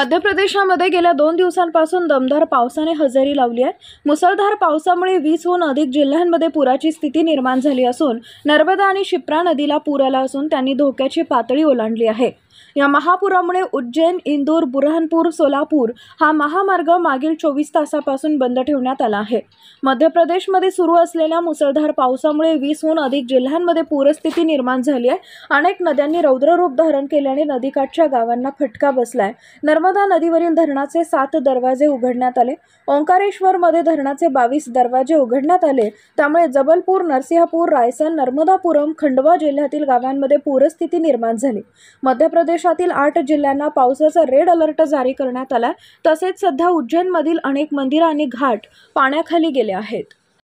मध्य प्रदेशामध्ये गेल्या दोन दिवसांपासून दमदार पावसाने हजेरी लावली आहे मुसळधार पावसामुळे वीसहून अधिक जिल्ह्यांमध्ये पुराची स्थिती निर्माण झाली असून नर्मदा आणि शिप्रा नदीला पूर आला असून त्यांनी धोक्याची पातळी ओलांडली आहे या महापुरामुळे उज्जैन इंदूर बुरहानपूर सोलापूर हा महामार्ग मागील चोवीस तासापासून बंद ठेवण्यात आला आहे मध्य प्रदेशमध्ये सुरू असलेल्या मुसळधार पावसामुळे वीसहून अधिक जिल्ह्यांमध्ये पूरस्थिती निर्माण झाली आहे अनेक नद्यांनी रौद्ररूप धारण केल्याने नदीकाठच्या गावांना फटका बसलाय नर्मदा नदीवरील धरणाचे सात दरवाजे उघडण्यात आले ओंकारेश्वरमध्ये धरणाचे बावीस दरवाजे उघडण्यात आले त्यामुळे जबलपूर नरसिंहपूर रायसन नर्मदापुरम खंडवा जिल्ह्यातील गावांमध्ये पूरस्थिती निर्माण झाली मध्य प्रदेशातील आठ जिल्ह्यांना पावसाचा रेड अलर्ट जारी करण्यात आला तसेच सध्या उज्जैनमधील अनेक मंदिरं आणि घाट पाण्याखाली गेले आहेत